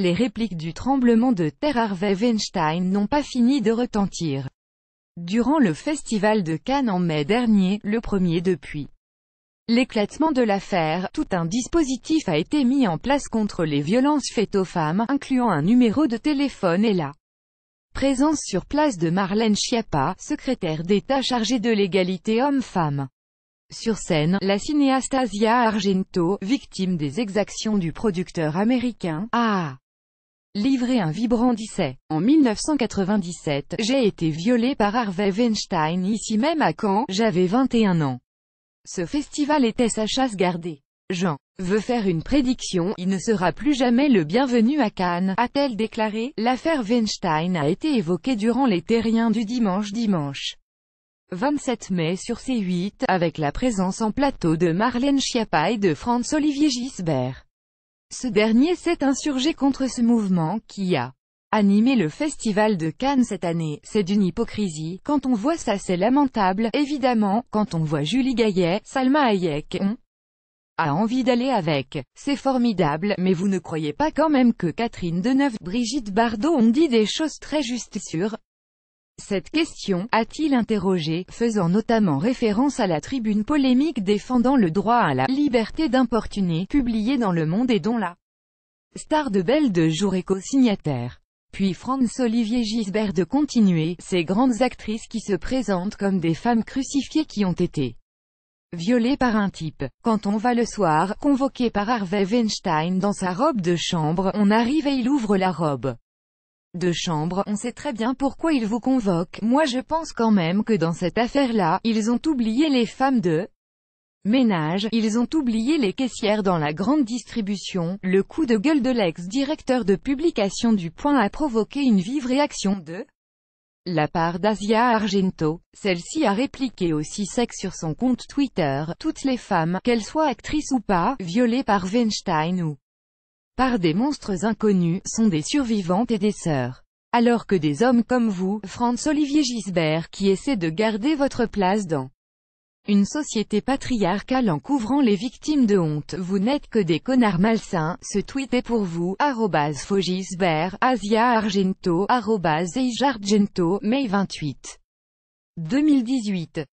les répliques du tremblement de terre Harvey Weinstein n'ont pas fini de retentir. Durant le festival de Cannes en mai dernier, le premier depuis l'éclatement de l'affaire, tout un dispositif a été mis en place contre les violences faites aux femmes, incluant un numéro de téléphone et la présence sur place de Marlène Schiappa, secrétaire d'État chargée de l'égalité homme-femme. Sur scène, la cinéaste Argento, victime des exactions du producteur américain, a Livré un vibrant disset. En 1997, j'ai été violée par Harvey Weinstein ici même à Caen, j'avais 21 ans. Ce festival était sa chasse gardée. Jean veut faire une prédiction, il ne sera plus jamais le bienvenu à Cannes, a-t-elle déclaré. L'affaire Weinstein a été évoquée durant les terriens du dimanche dimanche. 27 mai sur C8, avec la présence en plateau de Marlène Schiappa et de Franz-Olivier Gisbert. Ce dernier s'est insurgé contre ce mouvement, qui a animé le festival de Cannes cette année, c'est d'une hypocrisie, quand on voit ça c'est lamentable, évidemment, quand on voit Julie Gaillet, Salma Hayek, on a envie d'aller avec. C'est formidable, mais vous ne croyez pas quand même que Catherine Deneuve, Brigitte Bardot ont dit des choses très justes sur cette question, a-t-il interrogé, faisant notamment référence à la tribune polémique défendant le droit à la « liberté d'importuner » publiée dans Le Monde et dont la star de Belle de Jour est co-signataire. Puis Franz-Olivier Gisbert de continuer, ces grandes actrices qui se présentent comme des femmes crucifiées qui ont été violées par un type. Quand on va le soir, convoqué par Harvey Weinstein dans sa robe de chambre, on arrive et il ouvre la robe de chambre, on sait très bien pourquoi ils vous convoquent. Moi je pense quand même que dans cette affaire-là, ils ont oublié les femmes de ménage, ils ont oublié les caissières dans la grande distribution. Le coup de gueule de l'ex-directeur de publication du Point a provoqué une vive réaction de la part d'Asia Argento. Celle-ci a répliqué aussi sec sur son compte Twitter, toutes les femmes, qu'elles soient actrices ou pas, violées par Weinstein ou par des monstres inconnus, sont des survivantes et des sœurs. Alors que des hommes comme vous, Franz-Olivier Gisbert qui essaie de garder votre place dans une société patriarcale en couvrant les victimes de honte, vous n'êtes que des connards malsains, ce tweet est pour vous, Arrobas Fogisbert, Asia Argento, Argento, mai 28. 2018